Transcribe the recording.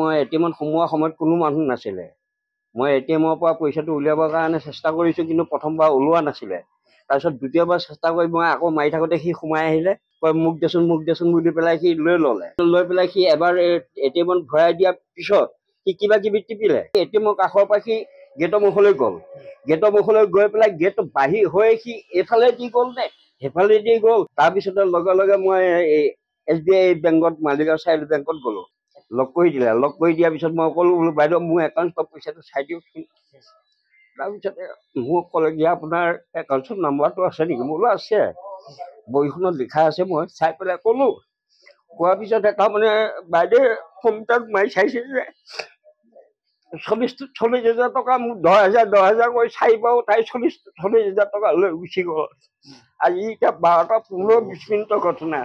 মই এ টি এমত সোমোৱাৰ সময়ত কোনো মানুহ নাছিলে মই এ টি এমৰ পৰা পইচাটো উলিয়াবৰ কাৰণে চেষ্টা কৰিছোঁ কিন্তু প্ৰথমবাৰ ওলোৱা নাছিলে তাৰপিছত দ্বিতীয়বাৰ চেষ্টা কৰি মই আকৌ মাৰি থাকোঁতে সি সোমাই আহিলে কয় মোক দেচোন মোক দেচোন বুলি পেলাই সি লৈ ল'লে লৈ পেলাই সি এবাৰ এ টি এমত ভৰাই দিয়াৰ পিছত সি কিবা কিবি টিপিলে এ টি এমৰ কাষৰ পৰা সি গেটৰ মুখলৈ গ'ল গেটৰ মুখলৈ গৈ পেলাই গেট বাঢ়ি হৈ সি এইফালে দি গ'ল নে সেইফালে দি গ'ল তাৰপিছতে লগে লগে মই এছ বি আই বেংকত মালিগাঁও চাৰিআলি বেংকত গ'লোঁ লগ কৰি দিলে লগ কৰি দিয়াৰ পিছত মই ক'লো বোলো বাইদেউ মোৰ একাউণ্টত পইচাটো চাই দিয়কচোন তাৰপিছতে মোক ক'লে যে আপোনাৰ একাউণ্টত নাম্বাৰটো আছে নেকি বোলো আছে বহীখনত লিখা আছে মই চাই পেলাই ক'লো কোৱাৰ পিছতে তাৰমানে বাইদেউ কম্পিউটাৰত মাৰি চাইছে যে চল্লিছ চল্লিছ হাজাৰ টকা মোক দহ হেজাৰ দহ হাজাৰ কৰি চাই পাওঁ তাই চল্লিছ চল্লিছ হাজাৰ টকা লৈ গুচি গ'ল আজি এতিয়া বাৰটা পোন্ধৰ বিছ মিনিটৰ ঘটনা